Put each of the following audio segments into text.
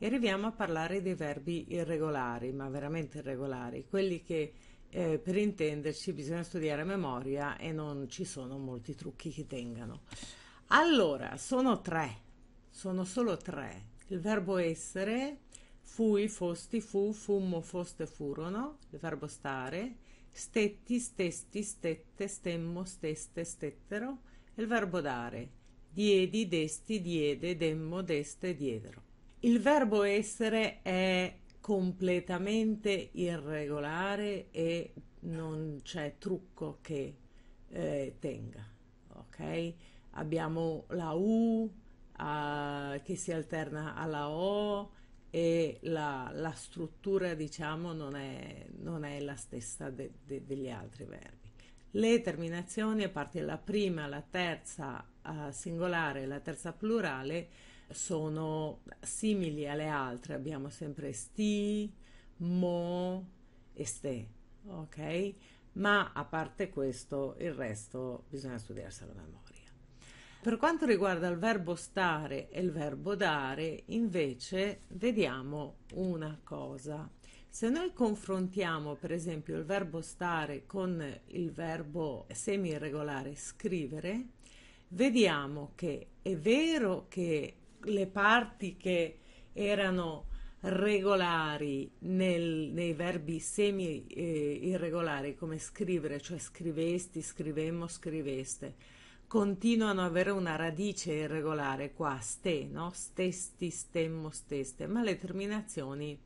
E arriviamo a parlare dei verbi irregolari, ma veramente irregolari, quelli che eh, per intenderci bisogna studiare a memoria e non ci sono molti trucchi che tengano. Allora, sono tre, sono solo tre. Il verbo essere, fui, fosti, fu, fummo, foste, furono, il verbo stare, stetti, stesti, stette, stemmo, steste, stettero, e il verbo dare, diedi, desti, diede, demmo, deste, diedero. Il verbo essere è completamente irregolare e non c'è trucco che eh, tenga, ok? Abbiamo la U eh, che si alterna alla O e la, la struttura, diciamo, non è, non è, la stessa de, de, degli altri verbi. Le terminazioni, a parte la prima, la terza uh, singolare e la terza plurale, sono simili alle altre. Abbiamo sempre sti, mo e ste, ok? Ma a parte questo, il resto bisogna studiarselo a memoria. Per quanto riguarda il verbo stare e il verbo dare, invece, vediamo una cosa. Se noi confrontiamo per esempio il verbo stare con il verbo semi-irregolare scrivere, vediamo che è vero che le parti che erano regolari nel, nei verbi semi-irregolari come scrivere, cioè scrivesti, scrivemmo, scriveste, continuano ad avere una radice irregolare qua, ste, no? stesti, stemmo, steste, ma le terminazioni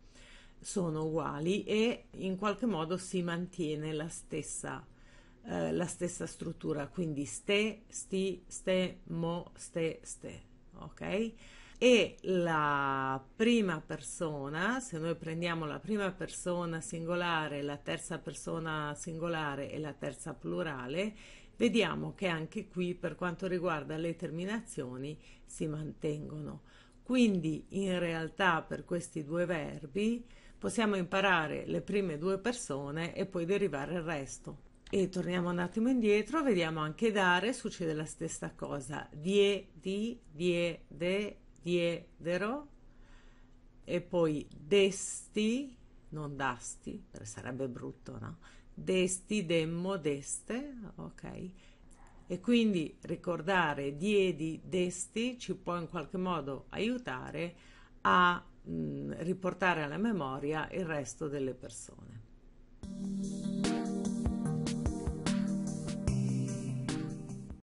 sono uguali e in qualche modo si mantiene la stessa, eh, la stessa struttura, quindi ste, sti, ste, mo, ste, ste, ok? E la prima persona, se noi prendiamo la prima persona singolare, la terza persona singolare e la terza plurale, vediamo che anche qui per quanto riguarda le terminazioni si mantengono. Quindi in realtà per questi due verbi possiamo imparare le prime due persone e poi derivare il resto. E torniamo un attimo indietro, vediamo anche dare, succede la stessa cosa. Die, di, die, de, diedero, e poi desti, non dasti, sarebbe brutto, no? Desti, demmo, deste, ok? E quindi ricordare diedi, desti ci può in qualche modo aiutare a Mm, riportare alla memoria il resto delle persone.